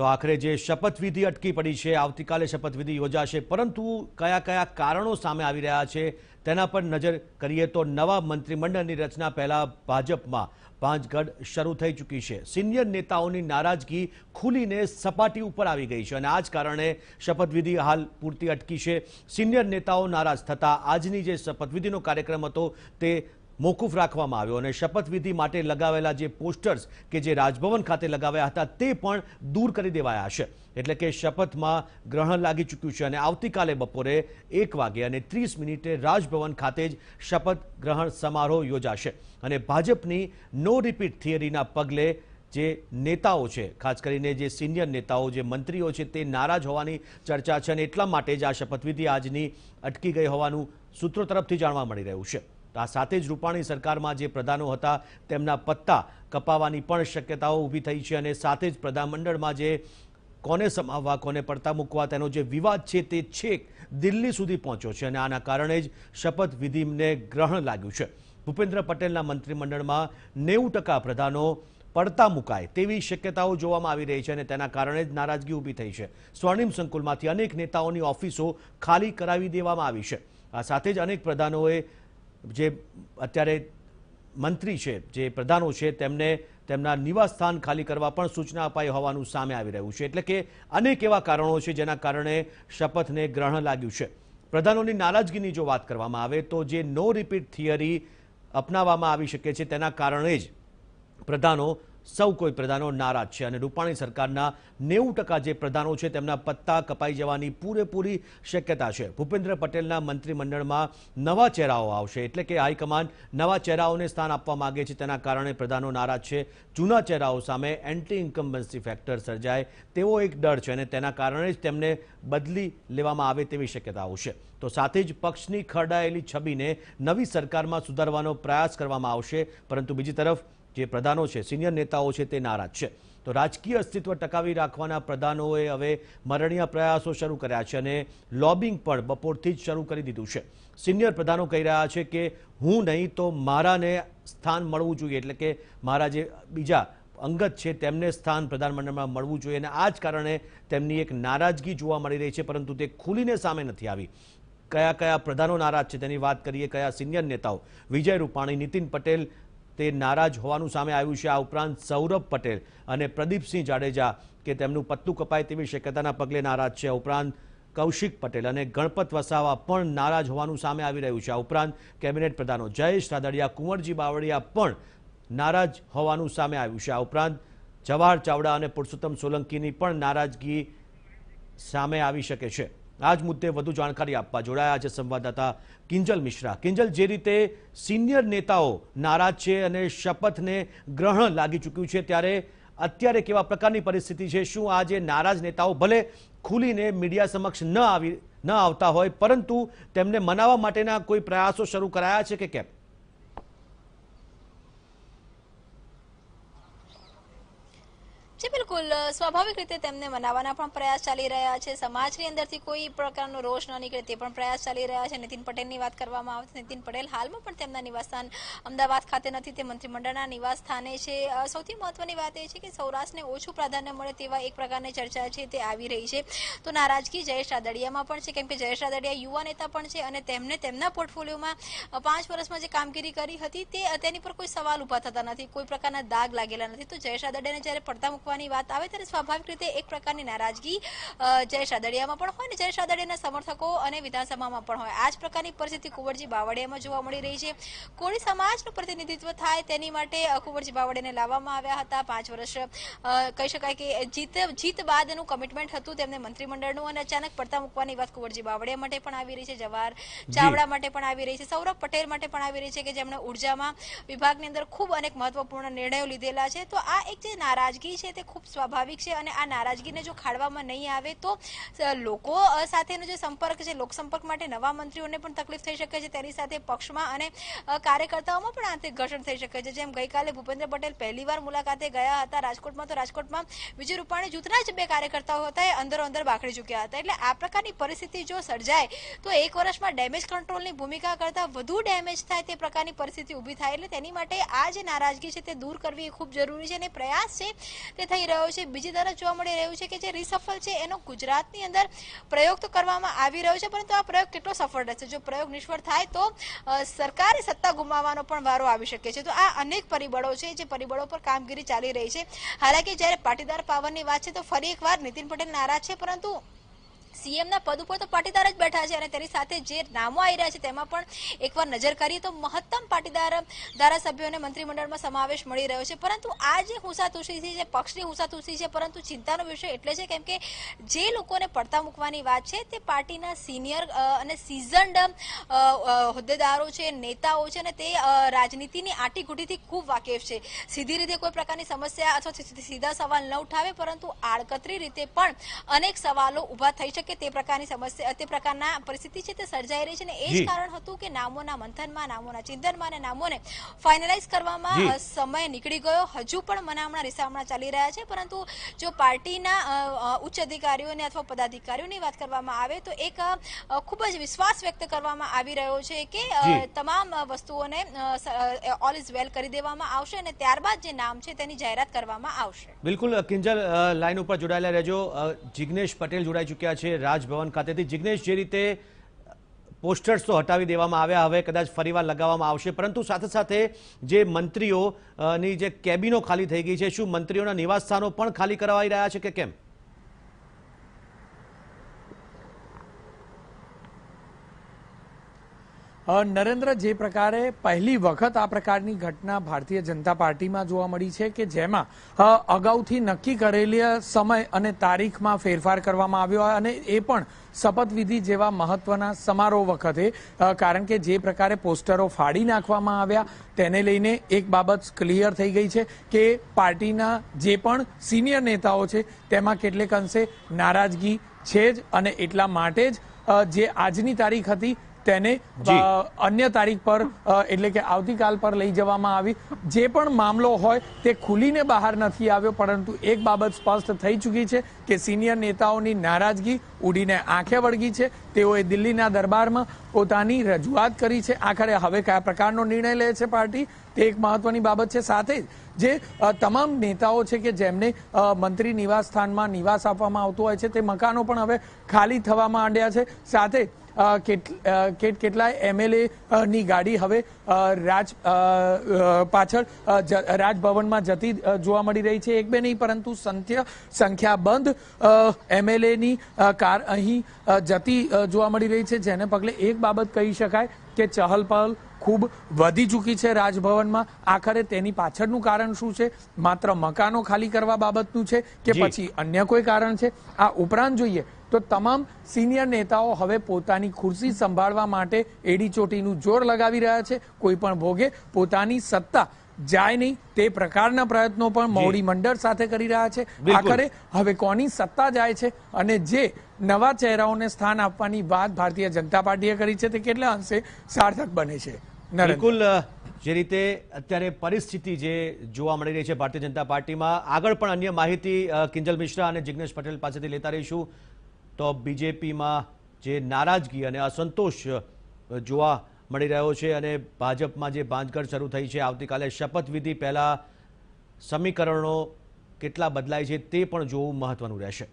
તો આખરે જે શપત વિધિ અટકી પડી છે આવતીકાલે શપત વિધિ યોજાશે પરંતુ કયા કયા કારણો સામે આવી રહ્યા છે તેના પર નજર કરીએ તો નવા મંત્રીમંડળની રચના પહેલા ભાજપમાં પાંચ ગડ શરૂ થઈ ચૂકી છે સિનિયર નેતાઓની નારાજગી ખુલીને સપાટી ઉપર આવી ગઈ છે અને આજ કારણે શપત વિધિ હાલ પૂર્તિ અટકી છે સિનિયર નેતાઓ નારાજ હતા આજની જે શપત વિધિનો કાર્યક્રમ હતો તે મોકૂફ રાખવામાં આવ્યો અને શપત વિધિ માટે લગાવેલા જે પોસ્ટર્સ કે જે રાજભવન ખાતે લગાવ્યા હતા તે પણ દૂર કરી દેવાયા છે એટલે કે શપતમાં ગ્રહણ લાગી ચૂક્યું છે અને આવતીકાલે બપોરે 1 વાગે અને 30 મિનિટે રાજભવન ખાતે જ શપત ગ્રહણ સમારોહ યોજાશે અને ભાજપની નો રિપીટ થિયરીના પગલે જે નેતાઓ છે ખાસ કરીને જે સિનિયર નેતાઓ જે મંત્રીઓ છે તે નારાજ હોવાની ચર્ચા છે અને એટલા માટે જ આ શપત વિધિ આજની અટકી ગઈ હોવાનું સૂત્રો તરફથી જાણવા મળી રહ્યું છે આ સાથે જ રૂપાણી સરકારમાં જે પ્રધાનો હતા તેમના પત્તા કપાવાની પણ શક્યતાઓ ઊભી થઈ છે અને સાથે જ પ્રધાનમંડળમાં જે કોને સમાવવા કોને પડતા મૂકવા તેનો જે વિવાદ છે તે છેક દિલ્હી સુધી પહોંચ્યો છે અને આના કારણે જ શપથવિધિને ગ્રહણ લાગ્યું છે ભૂપેન્દ્ર પટેલના મંત્રીમંડળમાં નેવું ટકા પ્રધાનો પડતા મુકાય તેવી શક્યતાઓ જોવામાં આવી રહી છે અને તેના કારણે જ નારાજગી ઊભી થઈ છે સ્વર્ણિમ સંકુલમાંથી અનેક નેતાઓની ઓફિસો ખાલી કરાવી દેવામાં આવી છે આ સાથે જ અનેક પ્રધાનોએ જે અત્યારે મંત્રી છે જે પ્રધાનો છે તેમણે તેમનું નિવાસસ્થાન ખાલી કરવા પણ સૂચના અપાઈ હોવાનું સામે આવી રહ્યું છે એટલે કે અનેક એવા કારણો છે જેના કારણે શપથને ગ્રહણ લાગ્યું છે પ્રધાનોની નારાજગીની જો વાત કરવામાં આવે તો જે નો રિપીટ થિયરી અપનાવવામાં આવી શકે છે તેના કારણે જ પ્રધાનો સૌ કોઈ પ્રધાનો નારાજ છે અને રૂપાણી સરકારના નેવું ટકા જે પ્રધાનો છે તેમના પત્તા કપાઈ જવાની પૂરેપૂરી શક્યતા છે ભૂપેન્દ્ર પટેલના મંત્રીમંડળમાં નવા ચહેરાઓ આવશે એટલે કે હાઈકમાન્ડ નવા ચહેરાઓને સ્થાન આપવા માગે છે તેના કારણે પ્રધાનો નારાજ છે જૂના ચહેરાઓ સામે એન્ટી ઇન્કમ્બન્સી ફેક્ટર સર્જાય તેવો એક ડર છે અને તેના કારણે જ તેમને બદલી લેવામાં આવે તેવી શક્યતાઓ છે તો સાથે જ પક્ષની ખરડાયેલી છબીને નવી સરકારમાં સુધારવાનો પ્રયાસ કરવામાં આવશે પરંતુ બીજી તરફ જે પ્રધાનો છે સિનિયર નેતાઓ છે તે નારાજ છે તો રાજકીય અસ્તિત્વ ટકાવી રાખવાના પ્રધાનોએ હવે મરણીય પ્રયાસો શરૂ કર્યા છે અને લોબિંગ પણ બપોરથી જ શરૂ કરી દીધું છે સિનિયર પ્રધાનો કહી રહ્યા છે કે હું નહીં તો મારાને સ્થાન મળવું જોઈએ એટલે કે મારા જે બીજા અંગત છે તેમને સ્થાન પ્રધાનમંડળમાં મળવું જોઈએ અને આ જ કારણે તેમની એક નારાજગી જોવા મળી રહી છે પરંતુ તે ખુલીને સામે નથી આવી કયા કયા પ્રધાનો નારાજ છે તેની વાત કરીએ કયા સિનિયર નેતાઓ વિજય રૂપાણી નીતિન પટેલ તે નારાજ હોવાનું સામે આવ્યું છે આ ઉપરાંત સૌરભ પટેલ અને પ્રદીપસિંહ જાડેજા કે તેમનું પત્તું કપાય તેવી શક્યતાના પગલે નારાજ છે ઉપરાંત કૌશિક પટેલ અને ગણપત વસાવા પણ નારાજ હોવાનું સામે આવી રહ્યું છે આ ઉપરાંત કેબિનેટ પ્રધાનો જયેશ રાદડિયા કુંવરજી બાવળિયા પણ નારાજ હોવાનું સામે આવ્યું છે આ ઉપરાંત જવાહર ચાવડા અને પુરુષોત્તમ સોલંકીની પણ નારાજગી સામે આવી શકે છે આ જ મુદ્દે વધુ જાણકારી આપવા જોડાયા છે સંવાદદાતા કિંજલ મિશ્રા કિંજલ જે રીતે સિનિયર નેતાઓ નારાજ છે અને શપથને ગ્રહણ લાગી ચૂક્યું છે ત્યારે અત્યારે કેવા પ્રકારની પરિસ્થિતિ છે શું આજે નારાજ નેતાઓ ભલે ખુલીને મીડિયા સમક્ષ ન આવી ન આવતા હોય પરંતુ તેમને મનાવવા માટેના કોઈ પ્રયાસો શરૂ કરાયા છે કે કેમ જે બિલકુલ સ્વાભાવિક રીતે તેમને મનાવવાના પણ પ્રયાસ ચાલી રહ્યા છે સમાજની અંદરથી કોઈ પ્રકારનો રોષ ન નીકળે તે પણ પ્રયાસ ચાલી રહ્યા છે નીતિન પટેલની વાત કરવામાં આવે તો નીતિન પટેલ હાલમાં પણ તેમના નિવાસસ્થાન અમદાવાદ ખાતે નથી તે મંત્રીમંડળના નિવાસ સ્થાને છે સૌથી મહત્વની વાત એ છે કે સૌરાષ્ટ્રને ઓછું પ્રાધાન્ય મળે તેવા એક પ્રકારની ચર્ચા છે તે આવી રહી છે તો નારાજગી જયેશ રાદડિયામાં પણ છે કેમ કે જયેશ રાદડિયા યુવા નેતા પણ છે અને તેમને તેમના પોર્ટફોલિયોમાં પાંચ વર્ષમાં જે કામગીરી કરી હતી તે તેની પર કોઈ સવાલ ઉભા થતા નથી કોઈ પ્રકારના દાગ લાગેલા નથી તો જયેશ રાદડિયાને જ્યારે પડતા મૂકવા મૂકવાની વાત આવે ત્યારે સ્વાભાવિક રીતે એક પ્રકારની નારાજગી જયેશ રાદડિયામાં પણ હોય ને જયેશ રાદડિયાના સમર્થકો અને વિધાનસભામાં પણ હોય આ જ પ્રકારની પરિસ્થિતિ કુંવરજી બાવળિયામાં જોવા મળી રહી છે કોળી સમાજનું પ્રતિનિધિત્વ થાય તેની માટે કુંવરજી બાવળિયાને લાવવામાં આવ્યા હતા પાંચ વર્ષ કહી શકાય કે જીત જીત બાદનું કમિટમેન્ટ હતું તેમને મંત્રીમંડળનું અને અચાનક પડતા મૂકવાની વાત કુંવરજી બાવળિયા માટે પણ આવી રહી છે જવાહર ચાવડા માટે પણ આવી રહી છે સૌરભ પટેલ માટે પણ આવી રહી છે કે જેમણે ઉર્જામાં વિભાગની અંદર ખૂબ અનેક મહત્વપૂર્ણ નિર્ણયો લીધેલા છે તો આ એક જે નારાજગી છે તે તે ખૂબ સ્વાભાવિક છે અને આ નારાજગીને જો ખાડવામાં નહીં આવે તો લોકો સાથેનો જે સંપર્ક છે લોકસંપર્ક માટે નવા મંત્રીઓને પણ તકલીફ થઈ શકે છે તેની સાથે પક્ષમાં અને કાર્યકર્તાઓમાં પણ આંતરિક ઘર્ષણ થઈ શકે છે જેમ ગઈકાલે ભૂપેન્દ્ર પટેલ પહેલીવાર મુલાકાતે ગયા હતા રાજકોટમાં તો રાજકોટમાં વિજય રૂપાણી જૂથના જ બે કાર્યકર્તાઓ હતા એ અંદરો અંદર બાખડી ચૂક્યા હતા એટલે આ પ્રકારની પરિસ્થિતિ જો સર્જાય તો એક વર્ષમાં ડેમેજ કંટ્રોલની ભૂમિકા કરતાં વધુ ડેમેજ થાય તે પ્રકારની પરિસ્થિતિ ઊભી થાય એટલે તેની માટે આ જે નારાજગી છે તે દૂર કરવી એ ખૂબ જરૂરી છે અને પ્રયાસ છે તે થઈ રહ્યો છે બીજી તરફ જોવા મળી રહ્યું છે કે જે રિસફલ છે એનો ગુજરાતની અંદર પ્રયોગ તો કરવામાં આવી રહ્યો છે પરંતુ આ પ્રયોગ કેટલો સફળ રહેશે જો પ્રયોગ નિષ્ફળ થાય તો સરકારે સત્તા ગુમાવવાનો પણ વારો આવી શકે છે તો આ અનેક પરિબળો છે જે પરિબળો પર કામગીરી ચાલી રહી છે હાલાકી જ્યારે પાટીદાર પાવરની વાત છે તો ફરી એકવાર નીતિન પટેલ નારાજ છે પરંતુ સીએમના પદ ઉપર તો પાટીદાર જ બેઠા છે અને તેની સાથે જે નામો આવી રહ્યા છે તેમાં પણ એકવાર નજર કરીએ તો મહત્તમ પાટીદાર ધારાસભ્યોને મંત્રીમંડળમાં સમાવેશ મળી રહ્યો છે પરંતુ આ જે હુંસાતુસી છે જે પક્ષની હુંસાતુસી છે પરંતુ ચિંતાનો વિષય એટલે છે કેમ કે જે લોકોને પડતા મૂકવાની વાત છે તે પાર્ટીના સિનિયર અને સિઝન્ડ હોદ્દેદારો છે નેતાઓ છે અને તે રાજનીતિની આંટીઘૂંટીથી ખૂબ વાકેફ છે સીધી રીતે કોઈ પ્રકારની સમસ્યા અથવા સીધા સવાલ ન ઉઠાવે પરંતુ આડકતરી રીતે પણ અનેક સવાલો ઊભા થઈ છે શકે તે પ્રકારની સમસ્યા તે પ્રકારના પરિસ્થિતિ છે તે સર્જાઈ રહી છે અને એ જ કારણ હતું કે નામોના મંથનમાં નામોના ચિંતનમાં અને નામોને ફાઇનલાઇઝ કરવામાં સમય નીકળી ગયો હજુ પણ મનામણા રિસામણા ચાલી રહ્યા છે પરંતુ જો પાર્ટીના ઉચ્ચ અધિકારીઓને અથવા પદાધિકારીઓની વાત કરવામાં આવે તો એક ખૂબ જ વિશ્વાસ વ્યક્ત કરવામાં આવી રહ્યો છે કે તમામ વસ્તુઓને ઓલ ઇઝ વેલ કરી દેવામાં આવશે અને ત્યારબાદ જે નામ છે તેની જાહેરાત કરવામાં આવશે બિલકુલ કિંજલ લાઈન ઉપર જોડાયેલા રહેજો જિગ્નેશ પટેલ જોડાઈ ચૂક્યા છે છે રાજભવન ખાતેથી જિગ્નેશ જે રીતે પોસ્ટર્સ તો હટાવી દેવામાં આવ્યા હવે કદાચ ફરીવાર લગાવવામાં આવશે પરંતુ સાથે સાથે જે મંત્રીઓની જે કેબિનો ખાલી થઈ ગઈ છે શું મંત્રીઓના નિવાસ સ્થાનો પણ ખાલી કરાવાઈ રહ્યા છે કે કેમ નરેન્દ્ર જે પ્રકારે પહેલી વખત આ પ્રકારની ઘટના ભારતીય જનતા પાર્ટીમાં જોવા મળી છે કે જેમાં અગાઉથી નક્કી કરેલી સમય અને તારીખમાં ફેરફાર કરવામાં આવ્યો અને એ પણ શપથવિધિ જેવા મહત્વના સમારોહ વખતે કારણ કે જે પ્રકારે પોસ્ટરો ફાડી નાખવામાં આવ્યા તેને લઈને એક બાબત ક્લિયર થઈ ગઈ છે કે પાર્ટીના જે પણ સિનિયર નેતાઓ છે તેમાં કેટલેક અંશે નારાજગી છે જ અને એટલા માટે જ જે આજની તારીખ હતી તેને અન્ય તારીખ પર એટલે કે આવતીકાલ પર લઈ જવામાં આવી જે પણ મામલો હોય તે ખુલીને બહાર નથી આવ્યો પરંતુ એક બાબત સ્પષ્ટ થઈ ચૂકી છે કે સિનિયર નેતાઓની નારાજગી ઉડીને આંખે વળગી છે તેઓએ દિલ્હીના દરબારમાં પોતાની રજૂઆત કરી છે આખરે હવે કયા પ્રકારનો નિર્ણય લે છે પાર્ટી તે એક મહત્વની બાબત છે સાથે જ જે તમામ નેતાઓ છે કે જેમને મંત્રી નિવાસ સ્થાનમાં નિવાસ આપવામાં આવતો હોય છે તે મકાનો પણ હવે ખાલી થવામાં માંડ્યા છે સાથે જ કેટલાય એમએલએ ની ગાડી હવે રાજ પાછળ રાજભવનમાં જતી જોવા મળી રહી છે એક બે નહીં પરંતુ સંખ્ય સંખ્યાબંધ ની કાર અહીં જતી જોવા મળી રહી છે જેને પગલે એક બાબત કહી શકાય કે ચહલ પહલ ખૂબ વધી ચૂકી છે રાજભવનમાં આખરે તેની પાછળનું કારણ શું છે માત્ર મકાનો ખાલી કરવા બાબતનું છે કે પછી અન્ય કોઈ કારણ છે આ ઉપરાંત જોઈએ તો તમામ સિનિયર નેતાઓ હવે પોતાની ખુરશી સંભાળવા માટે એડી ચોટીનું જોર લગાવી રહ્યા છે કોઈ પણ ભોગે પોતાની સત્તા જાય નહીં તે પ્રકારના પ્રયત્નો પણ મોડી મંડળ સાથે કરી રહ્યા છે આખરે હવે કોની સત્તા જાય છે અને જે નવા ચહેરાઓને સ્થાન આપવાની વાત ભારતીય જનતા પાર્ટીએ કરી છે તે કેટલા અંશે સાર્થક બને છે બિલકુલ જે રીતે અત્યારે પરિસ્થિતિ જે જોવા મળી રહી છે ભારતીય જનતા પાર્ટીમાં આગળ પણ અન્ય માહિતી કિંજલ મિશ્રા અને જિગ્નેશ પટેલ પાસેથી લેતા રહીશું તો બીજેપીમાં જે નારાજગી અને અસંતોષ જોવા મળી રહ્યો છે અને ભાજપમાં જે બાંધગઢ શરૂ થઈ છે આવતીકાલે શપથવિધિ પહેલાં સમીકરણો કેટલા બદલાય છે તે પણ જોવું મહત્વનું રહેશે